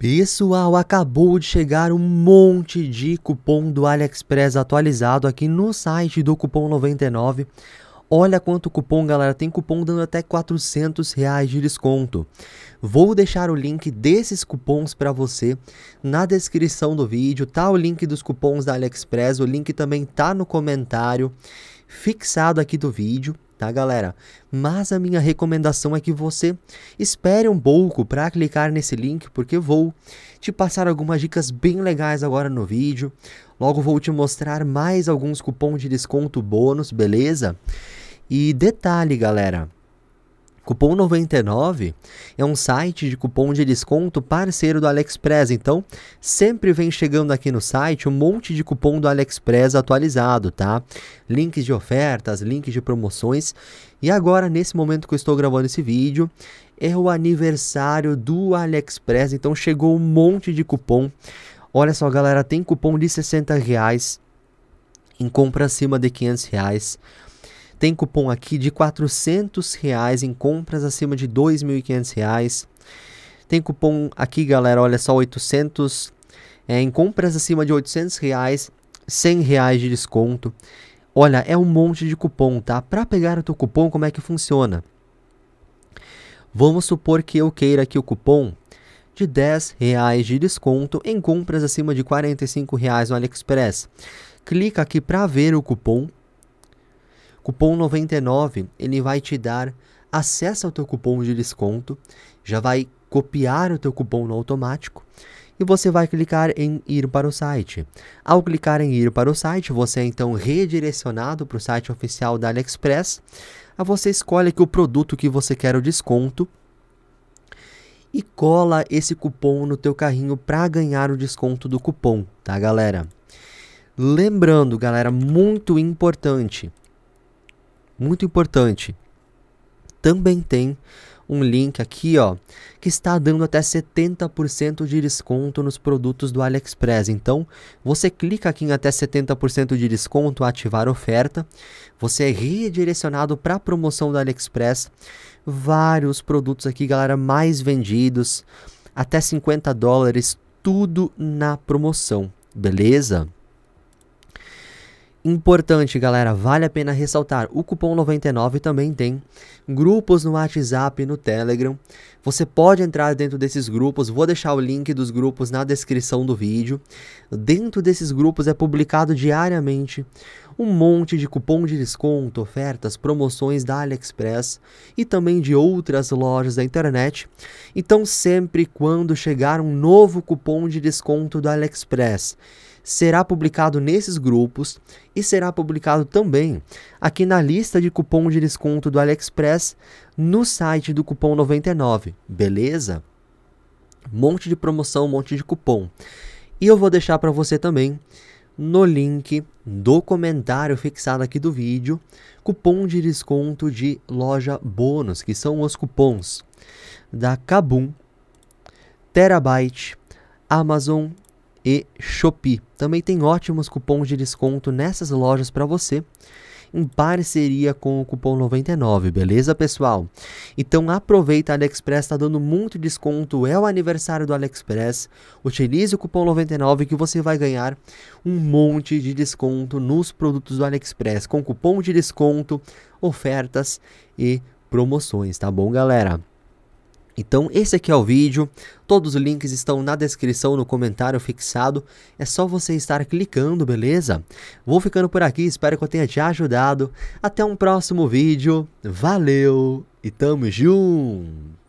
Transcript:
Pessoal, acabou de chegar um monte de cupom do AliExpress atualizado aqui no site do Cupom 99. Olha quanto cupom, galera. Tem cupom dando até 400 reais de desconto. Vou deixar o link desses cupons para você na descrição do vídeo. Tá o link dos cupons da AliExpress. O link também tá no comentário fixado aqui do vídeo tá, galera? Mas a minha recomendação é que você espere um pouco para clicar nesse link, porque vou te passar algumas dicas bem legais agora no vídeo. Logo vou te mostrar mais alguns cupons de desconto bônus, beleza? E detalhe, galera, Cupom 99 é um site de cupom de desconto parceiro do AliExpress, então sempre vem chegando aqui no site um monte de cupom do AliExpress atualizado, tá? Links de ofertas, links de promoções. E agora, nesse momento que eu estou gravando esse vídeo, é o aniversário do AliExpress, então chegou um monte de cupom. Olha só, galera, tem cupom de 60 reais em compra acima de 500 reais tem cupom aqui de 400 reais em compras acima de 2.500 reais. Tem cupom aqui, galera, olha só, 800 é, em compras acima de 800 reais, 100 reais de desconto. Olha, é um monte de cupom, tá? Para pegar o teu cupom, como é que funciona? Vamos supor que eu queira aqui o cupom de 10 reais de desconto em compras acima de 45 reais no AliExpress. Clica aqui para ver o cupom Cupom 99, ele vai te dar acesso ao teu cupom de desconto, já vai copiar o teu cupom no automático e você vai clicar em ir para o site. Ao clicar em ir para o site, você é então redirecionado para o site oficial da AliExpress. Aí você escolhe que o produto que você quer o desconto e cola esse cupom no teu carrinho para ganhar o desconto do cupom, tá galera? Lembrando, galera, muito importante, muito importante. Também tem um link aqui, ó, que está dando até 70% de desconto nos produtos do AliExpress. Então, você clica aqui em até 70% de desconto, ativar oferta, você é redirecionado para a promoção do AliExpress. Vários produtos aqui, galera, mais vendidos, até 50 dólares, tudo na promoção, beleza? Importante, galera, vale a pena ressaltar, o cupom 99 também tem grupos no WhatsApp e no Telegram. Você pode entrar dentro desses grupos, vou deixar o link dos grupos na descrição do vídeo. Dentro desses grupos é publicado diariamente um monte de cupom de desconto, ofertas, promoções da AliExpress e também de outras lojas da internet. Então, sempre quando chegar um novo cupom de desconto da AliExpress, será publicado nesses grupos e será publicado também aqui na lista de cupom de desconto do AliExpress no site do cupom 99, beleza? Monte de promoção, monte de cupom. E eu vou deixar para você também no link do comentário fixado aqui do vídeo, cupom de desconto de loja bônus, que são os cupons da Kabum, Terabyte, Amazon e Shopee. Também tem ótimos cupons de desconto nessas lojas para você em parceria com o cupom 99, beleza, pessoal? Então aproveita, a AliExpress está dando muito desconto, é o aniversário do AliExpress. Utilize o cupom 99 que você vai ganhar um monte de desconto nos produtos do AliExpress com cupom de desconto, ofertas e promoções, tá bom, galera? Então esse aqui é o vídeo, todos os links estão na descrição, no comentário fixado, é só você estar clicando, beleza? Vou ficando por aqui, espero que eu tenha te ajudado, até um próximo vídeo, valeu e tamo junto!